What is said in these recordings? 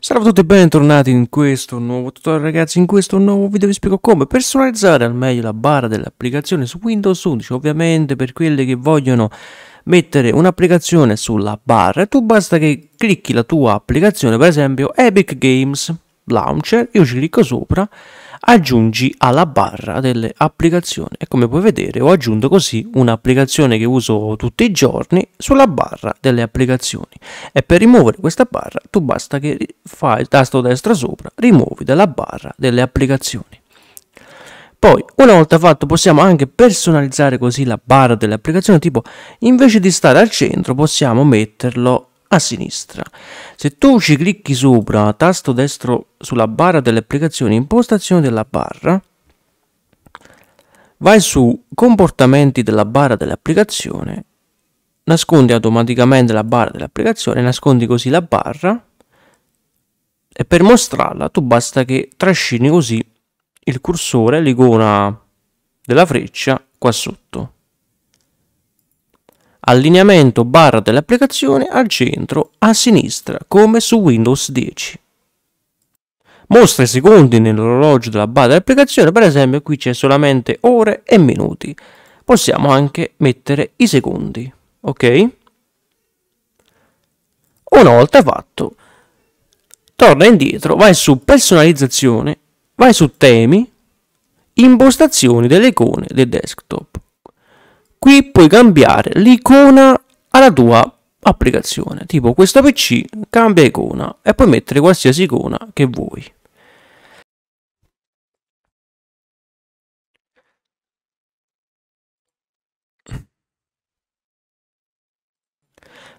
Salve a tutti e bentornati in questo nuovo tutorial ragazzi, in questo nuovo video vi spiego come personalizzare al meglio la barra dell'applicazione su Windows 11 ovviamente per quelli che vogliono mettere un'applicazione sulla barra tu basta che clicchi la tua applicazione per esempio Epic Games Launcher, io ci clicco sopra aggiungi alla barra delle applicazioni e come puoi vedere ho aggiunto così un'applicazione che uso tutti i giorni sulla barra delle applicazioni e per rimuovere questa barra tu basta che fai il tasto destro sopra rimuovi dalla barra delle applicazioni poi, una volta fatto, possiamo anche personalizzare così la barra delle applicazioni tipo invece di stare al centro possiamo metterlo a sinistra. Se tu ci clicchi sopra, tasto destro sulla barra delle applicazioni, impostazioni della barra, vai su comportamenti della barra dell'applicazione, nascondi automaticamente la barra dell'applicazione, nascondi così la barra e per mostrarla tu basta che trascini così il cursore, l'icona della freccia qua sotto allineamento barra dell'applicazione al centro a sinistra come su Windows 10 mostra i secondi nell'orologio della barra dell'applicazione per esempio qui c'è solamente ore e minuti possiamo anche mettere i secondi ok una volta fatto torna indietro vai su personalizzazione vai su temi impostazioni delle icone del desktop qui puoi cambiare l'icona alla tua applicazione tipo questo pc cambia icona e puoi mettere qualsiasi icona che vuoi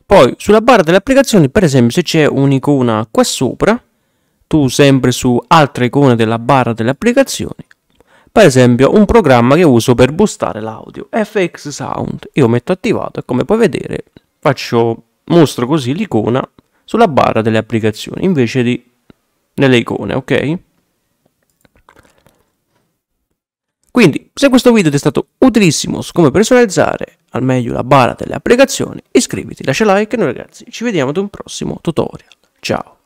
Poi sulla barra delle applicazioni, per esempio, se c'è un'icona qua sopra, tu sempre su altre icone della barra delle applicazioni, per esempio un programma che uso per boostare l'audio, FX Sound, io metto attivato e come puoi vedere faccio, mostro così l'icona sulla barra delle applicazioni invece di nelle icone, ok? Quindi, se questo video ti è stato utilissimo su come personalizzare al meglio la barra delle applicazioni, iscriviti, lascia like e noi ragazzi ci vediamo ad un prossimo tutorial. Ciao!